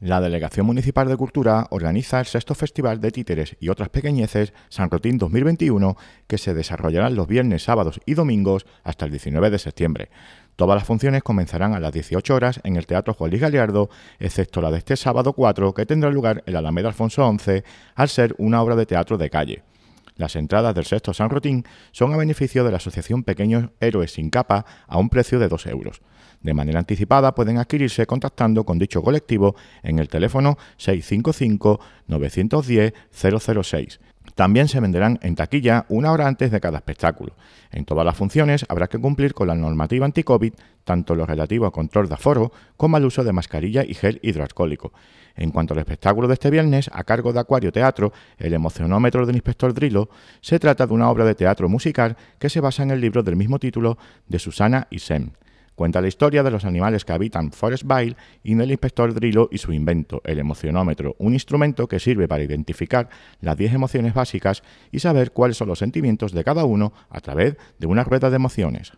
La Delegación Municipal de Cultura organiza el sexto Festival de Títeres y otras pequeñeces San Rotín 2021 que se desarrollará los viernes, sábados y domingos hasta el 19 de septiembre. Todas las funciones comenzarán a las 18 horas en el Teatro Juan Luis Galeardo, excepto la de este sábado 4 que tendrá lugar en la Alameda Alfonso XI, al ser una obra de teatro de calle. Las entradas del sexto San Rotín son a beneficio de la Asociación Pequeños Héroes Sin Capa a un precio de 2 euros. De manera anticipada pueden adquirirse contactando con dicho colectivo en el teléfono 655 910 006 también se venderán en taquilla una hora antes de cada espectáculo. En todas las funciones habrá que cumplir con la normativa anti-COVID, tanto lo relativo a control de aforo como al uso de mascarilla y gel hidroalcohólico. En cuanto al espectáculo de este viernes, a cargo de Acuario Teatro, el emocionómetro del inspector Drilo, se trata de una obra de teatro musical que se basa en el libro del mismo título de Susana y Sem. Cuenta la historia de los animales que habitan Forest Vale y del inspector Drilo y su invento, el emocionómetro, un instrumento que sirve para identificar las 10 emociones básicas y saber cuáles son los sentimientos de cada uno a través de una rueda de emociones.